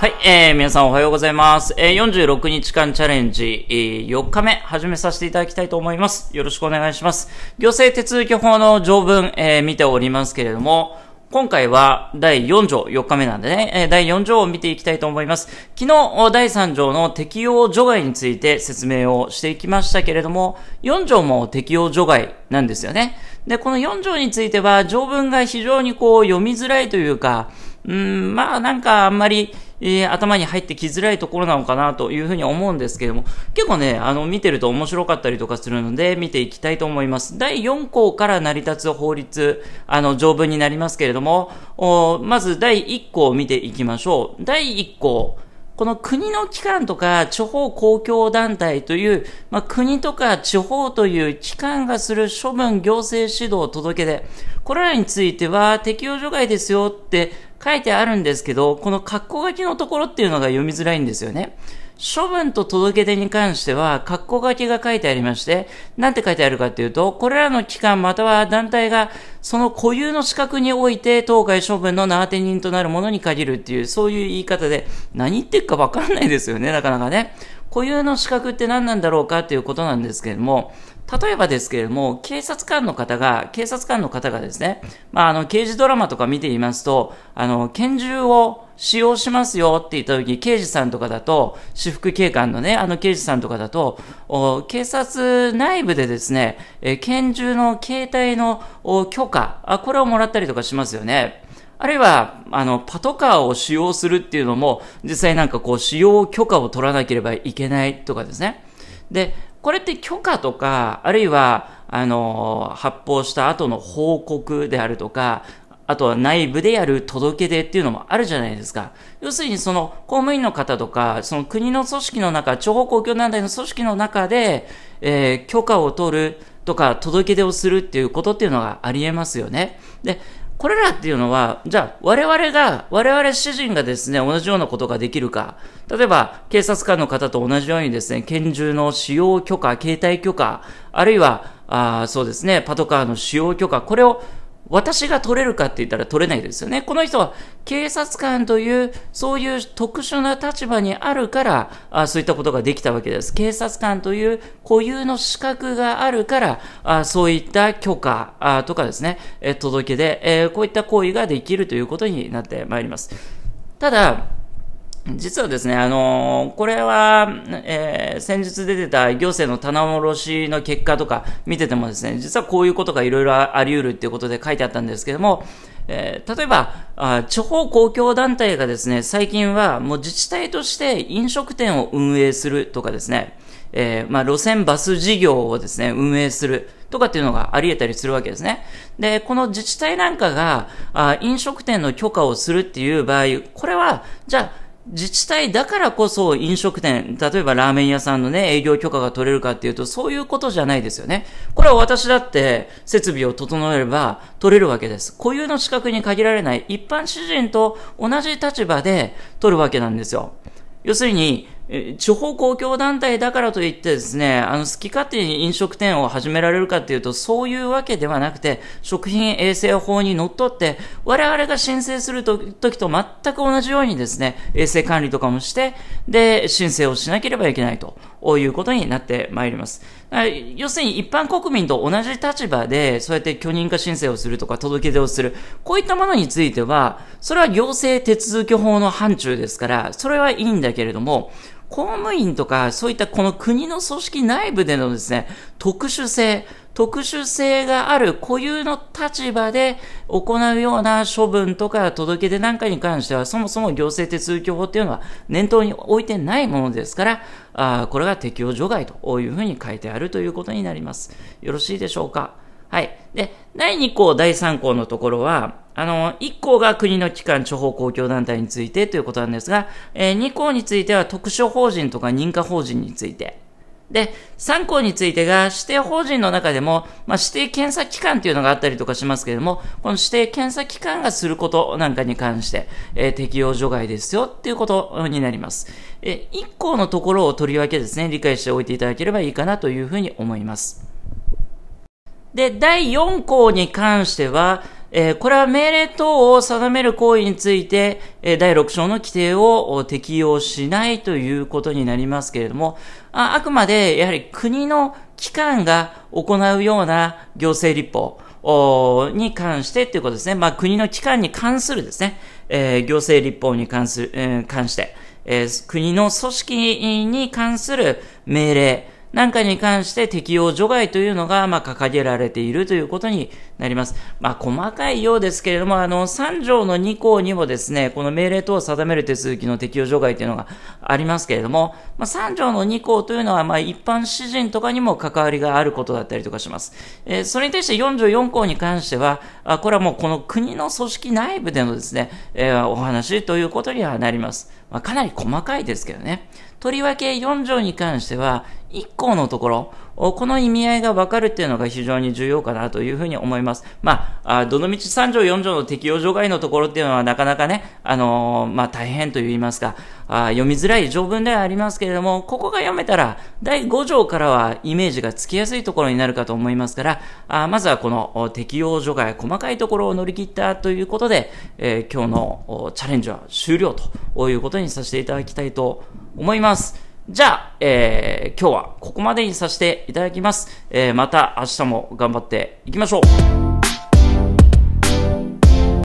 はい、えー、皆さんおはようございます。えー、46日間チャレンジ、えー、4日目始めさせていただきたいと思います。よろしくお願いします。行政手続き法の条文、えー、見ておりますけれども、今回は第4条、4日目なんでね、え第4条を見ていきたいと思います。昨日、第3条の適用除外について説明をしていきましたけれども、4条も適用除外なんですよね。で、この4条については、条文が非常にこう読みづらいというか、うん、まあなんかあんまり、えー、頭に入ってきづらいところなのかなというふうに思うんですけども、結構ね、あの、見てると面白かったりとかするので、見ていきたいと思います。第4項から成り立つ法律、あの、条文になりますけれども、まず第1項を見ていきましょう。第1項。この国の機関とか地方公共団体という、まあ、国とか地方という機関がする処分行政指導届け出、これらについては適用除外ですよって書いてあるんですけど、この括弧書きのところっていうのが読みづらいんですよね。処分と届け出に関しては、括弧書きが書いてありまして、なんて書いてあるかっていうと、これらの機関または団体が、その固有の資格において、当該処分の名当て人となるものに限るっていう、そういう言い方で、何言ってるかわかんないですよね、なかなかね。固有の資格って何なんだろうかっていうことなんですけれども、例えばですけれども、警察官の方が、警察官の方がですね、まあ、あの、刑事ドラマとか見ていますと、あの、拳銃を使用しますよって言った時、刑事さんとかだと、私服警官のね、あの刑事さんとかだと、警察内部でですね、え拳銃の携帯の許可あ、これをもらったりとかしますよね。あるいは、あの、パトカーを使用するっていうのも、実際なんかこう、使用許可を取らなければいけないとかですね。で、これって許可とか、あるいは、あの、発砲した後の報告であるとか、あとは内部でやる届け出っていうのもあるじゃないですか。要するにその公務員の方とか、その国の組織の中、地方公共団体の組織の中で、えー、許可を取るとか届け出をするっていうことっていうのがありえますよね。で、これらっていうのは、じゃあ我々が、我々主人がですね、同じようなことができるか。例えば、警察官の方と同じようにですね、拳銃の使用許可、携帯許可、あるいは、あそうですね、パトカーの使用許可、これを私が取れるかって言ったら取れないですよね。この人は警察官という、そういう特殊な立場にあるから、あそういったことができたわけです。警察官という固有の資格があるから、あそういった許可あとかですね、え届けで、えー、こういった行為ができるということになってまいります。ただ、実はですね、あのー、これは、えー、先日出てた行政の棚卸しの結果とか見ててもですね、実はこういうことがいろいろあり得るっていうことで書いてあったんですけども、えー、例えばあ、地方公共団体がですね、最近はもう自治体として飲食店を運営するとかですね、えー、まあ、路線バス事業をですね、運営するとかっていうのがあり得たりするわけですね。で、この自治体なんかが、あ飲食店の許可をするっていう場合、これは、じゃあ、自治体だからこそ飲食店、例えばラーメン屋さんのね、営業許可が取れるかっていうと、そういうことじゃないですよね。これは私だって設備を整えれば取れるわけです。固有の資格に限られない一般主人と同じ立場で取るわけなんですよ。要するに、地方公共団体だからといってですね、あの、好き勝手に飲食店を始められるかっていうと、そういうわけではなくて、食品衛生法に則っって、我々が申請するときと全く同じようにですね、衛生管理とかもして、で、申請をしなければいけないということになってまいります。要するに一般国民と同じ立場で、そうやって許認可申請をするとか、届け出をする、こういったものについては、それは行政手続き法の範疇ですから、それはいいんだけれども、公務員とか、そういったこの国の組織内部でのですね、特殊性、特殊性がある固有の立場で行うような処分とか届け出なんかに関しては、そもそも行政手続き法っていうのは念頭に置いてないものですから、あこれが適用除外というふうに書いてあるということになります。よろしいでしょうか。はい。で、第2項、第3項のところは、あの、1項が国の機関、地方公共団体についてということなんですが、えー、2項については特殊法人とか認可法人について。で、3項についてが指定法人の中でも、まあ、指定検査機関というのがあったりとかしますけれども、この指定検査機関がすることなんかに関して、えー、適用除外ですよっていうことになります。えー、1項のところをとりわけですね、理解しておいていただければいいかなというふうに思います。で、第4項に関しては、えー、これは命令等を定める行為について、えー、第6章の規定を適用しないということになりますけれども、ああくまでやはり国の機関が行うような行政立法に関してということですね。まあ、国の機関に関するですね、えー、行政立法に関する、え関して、え国の組織に関する命令、なんかに関して適用除外というのが、まあ、掲げられているということになります。まあ、細かいようですけれども、あの、3条の2項にもですね、この命令等を定める手続きの適用除外というのがありますけれども、まあ、3条の2項というのは、まあ、一般詩人とかにも関わりがあることだったりとかします。えー、それに対して44項に関しては、あこれはもうこの国の組織内部でのですね、えー、お話ということにはなります。まあ、かなり細かいですけどね。とりわけ4条に関しては、1項のところ、この意味合いがわかるっていうのが非常に重要かなというふうに思います。まあ、どの道3条4条の適用除外のところっていうのはなかなかね、あのー、まあ、大変と言いますか、あ読みづらい条文ではありますけれども、ここが読めたら、第5条からはイメージがつきやすいところになるかと思いますから、あまずはこの適用除外、細かいところを乗り切ったということで、えー、今日のチャレンジは終了ということにさせていただきたいと思います。じゃあ、えー、今日はここまでにさせていただきます。えー、また明日も頑張っていきましょう